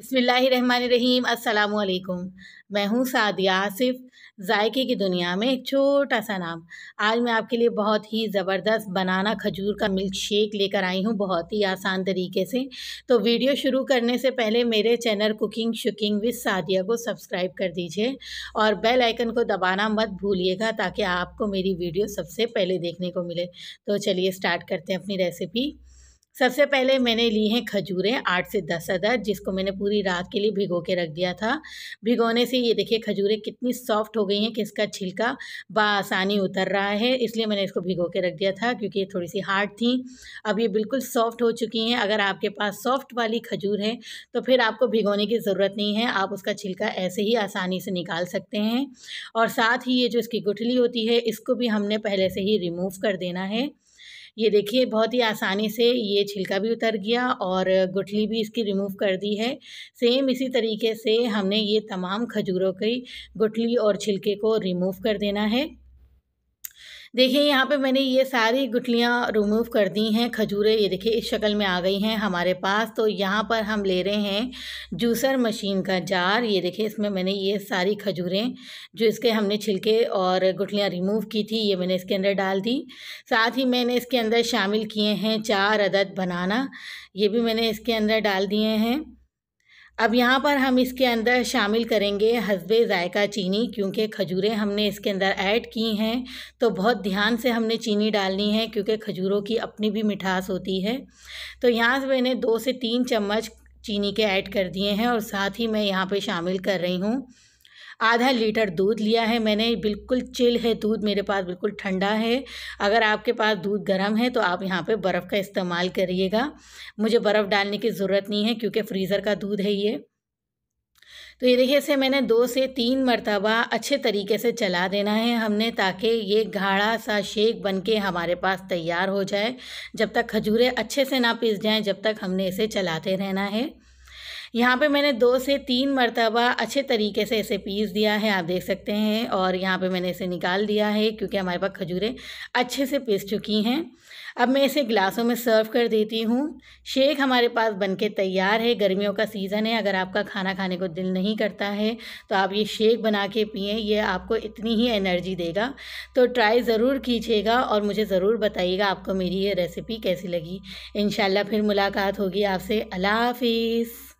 बसमीम अल्लाम मैं हूँ सादिया आसिफ जायके की दुनिया में एक छोटा सा नाम आज मैं आपके लिए बहुत ही ज़बरदस्त बनाना खजूर का मिल्क शेक लेकर आई हूँ बहुत ही आसान तरीके से तो वीडियो शुरू करने से पहले मेरे चैनल कुकिंग शुकिंग विद सादिया को सब्सक्राइब कर दीजिए और बेल आइकन को दबाना मत भूलिएगा ताकि आपको मेरी वीडियो सबसे पहले देखने को मिले तो चलिए स्टार्ट करते हैं अपनी रेसिपी सबसे पहले मैंने ली हैं खजूरें आठ से दस अदर जिसको मैंने पूरी रात के लिए भिगो के रख दिया था भिगोने से ये देखिए खजूरें कितनी सॉफ्ट हो गई हैं कि इसका छिलका बसानी उतर रहा है इसलिए मैंने इसको भिगो के रख दिया था क्योंकि ये थोड़ी सी हार्ड थी अब ये बिल्कुल सॉफ्ट हो चुकी हैं अगर आपके पास सॉफ्ट वाली खजूर है तो फिर आपको भिगोने की ज़रूरत नहीं है आप उसका छिलका ऐसे ही आसानी से निकाल सकते हैं और साथ ही ये जो इसकी गुठली होती है इसको भी हमने पहले से ही रिमूव कर देना है ये देखिए बहुत ही आसानी से ये छिलका भी उतर गया और गुठली भी इसकी रिमूव कर दी है सेम इसी तरीके से हमने ये तमाम खजूरों की गुठली और छिलके को रिमूव कर देना है देखिए यहाँ पे मैंने ये सारी गुठलियाँ रिमूव कर दी हैं खजूरें ये देखिए इस शक्ल में आ गई हैं हमारे पास तो यहाँ पर हम ले रहे हैं जूसर मशीन का जार ये देखिए इसमें मैंने ये सारी खजूरें जो इसके हमने छिलके और गुठलियाँ रिमूव की थी ये मैंने इसके अंदर डाल दी साथ ही मैंने इसके अंदर शामिल किए हैं चार अदद बनाना ये भी मैंने इसके अंदर डाल दिए हैं अब यहाँ पर हम इसके अंदर शामिल करेंगे हसबे जायका चीनी क्योंकि खजूरें हमने इसके अंदर ऐड की हैं तो बहुत ध्यान से हमने चीनी डालनी है क्योंकि खजूरों की अपनी भी मिठास होती है तो यहाँ से मैंने दो से तीन चम्मच चीनी के ऐड कर दिए हैं और साथ ही मैं यहाँ पे शामिल कर रही हूँ आधा लीटर दूध लिया है मैंने बिल्कुल चिल है दूध मेरे पास बिल्कुल ठंडा है अगर आपके पास दूध गर्म है तो आप यहाँ पे बर्फ़ का इस्तेमाल करिएगा मुझे बर्फ़ डालने की ज़रूरत नहीं है क्योंकि फ्रीज़र का दूध है ये तो ये देखिए इसे मैंने दो से तीन मरतबा अच्छे तरीके से चला देना है हमने ताकि ये गाढ़ा सा शेक बन के हमारे पास तैयार हो जाए जब तक खजूरें अच्छे से ना पीस जाएं जब तक हमने इसे चलाते रहना है यहाँ पे मैंने दो से तीन मरतबा अच्छे तरीके से इसे पीस दिया है आप देख सकते हैं और यहाँ पे मैंने इसे निकाल दिया है क्योंकि हमारे पास खजूरें अच्छे से पीस चुकी हैं अब मैं इसे गिलासों में सर्व कर देती हूँ शेक हमारे पास बनके तैयार है गर्मियों का सीज़न है अगर आपका खाना खाने को दिल नहीं करता है तो आप ये शेक बना के पिए ये आपको इतनी ही एनर्जी देगा तो ट्राई ज़रूर कीजिएगा और मुझे ज़रूर बताइएगा आपको मेरी ये रेसिपी कैसी लगी इन फिर मुलाकात होगी आपसे अला हाफिज़